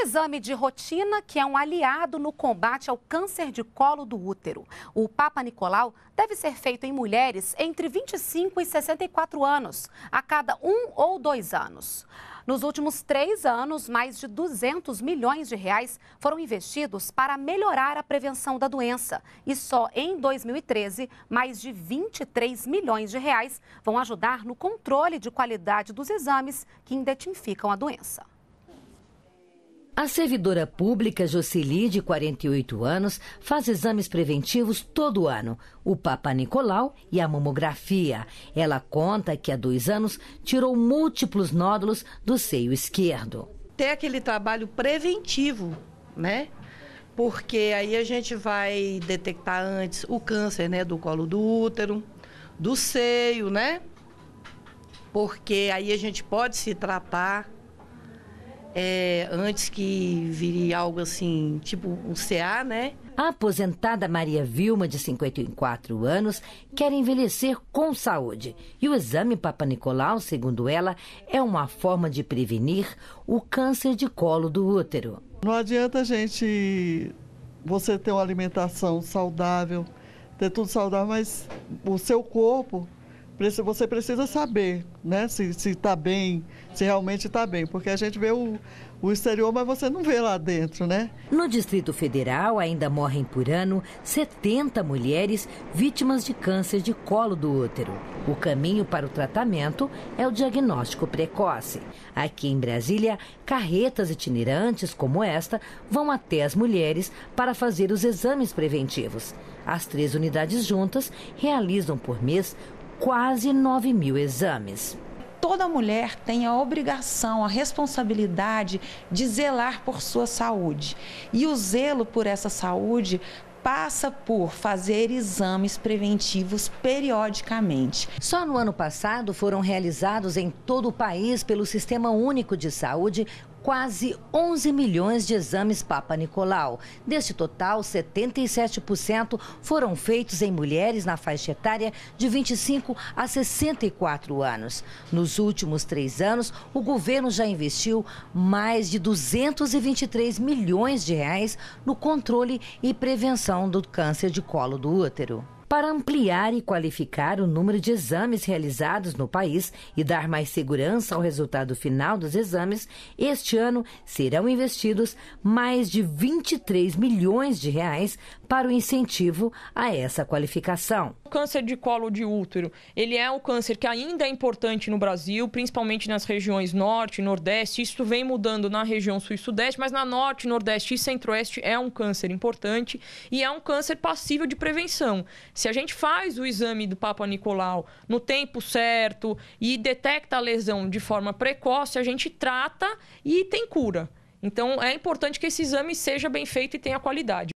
um exame de rotina que é um aliado no combate ao câncer de colo do útero. O Papa Nicolau deve ser feito em mulheres entre 25 e 64 anos, a cada um ou dois anos. Nos últimos três anos, mais de 200 milhões de reais foram investidos para melhorar a prevenção da doença. E só em 2013, mais de 23 milhões de reais vão ajudar no controle de qualidade dos exames que identificam a doença. A servidora pública Jocely, de 48 anos, faz exames preventivos todo ano, o Papa Nicolau e a mamografia. Ela conta que há dois anos tirou múltiplos nódulos do seio esquerdo. Ter aquele trabalho preventivo, né? Porque aí a gente vai detectar antes o câncer, né, do colo do útero, do seio, né? Porque aí a gente pode se tratar é, antes que vire algo assim, tipo um CA, né? A aposentada Maria Vilma, de 54 anos, quer envelhecer com saúde. E o exame Papa Nicolau, segundo ela, é uma forma de prevenir o câncer de colo do útero. Não adianta a gente você ter uma alimentação saudável, ter tudo saudável, mas o seu corpo você precisa saber, né? Se está bem, se realmente está bem, porque a gente vê o, o exterior, mas você não vê lá dentro, né? No Distrito Federal, ainda morrem por ano 70 mulheres vítimas de câncer de colo do útero. O caminho para o tratamento é o diagnóstico precoce. Aqui em Brasília, carretas itinerantes como esta vão até as mulheres para fazer os exames preventivos. As três unidades juntas realizam por mês quase 9 mil exames toda mulher tem a obrigação, a responsabilidade de zelar por sua saúde. E o zelo por essa saúde passa por fazer exames preventivos periodicamente. Só no ano passado foram realizados em todo o país pelo Sistema Único de Saúde quase 11 milhões de exames Papa Nicolau. Deste total, 77% foram feitos em mulheres na faixa etária de 25 a 64 anos. Nos últimos três anos, o governo já investiu mais de 223 milhões de reais no controle e prevenção do câncer de colo do útero para ampliar e qualificar o número de exames realizados no país e dar mais segurança ao resultado final dos exames, este ano serão investidos mais de 23 milhões de reais para o incentivo a essa qualificação. O câncer de colo de útero, ele é um câncer que ainda é importante no Brasil, principalmente nas regiões norte, e nordeste. Isso vem mudando na região sul e sudeste, mas na norte, nordeste e centro-oeste é um câncer importante e é um câncer passível de prevenção. Se a gente faz o exame do Papa Nicolau no tempo certo e detecta a lesão de forma precoce, a gente trata e tem cura. Então é importante que esse exame seja bem feito e tenha qualidade.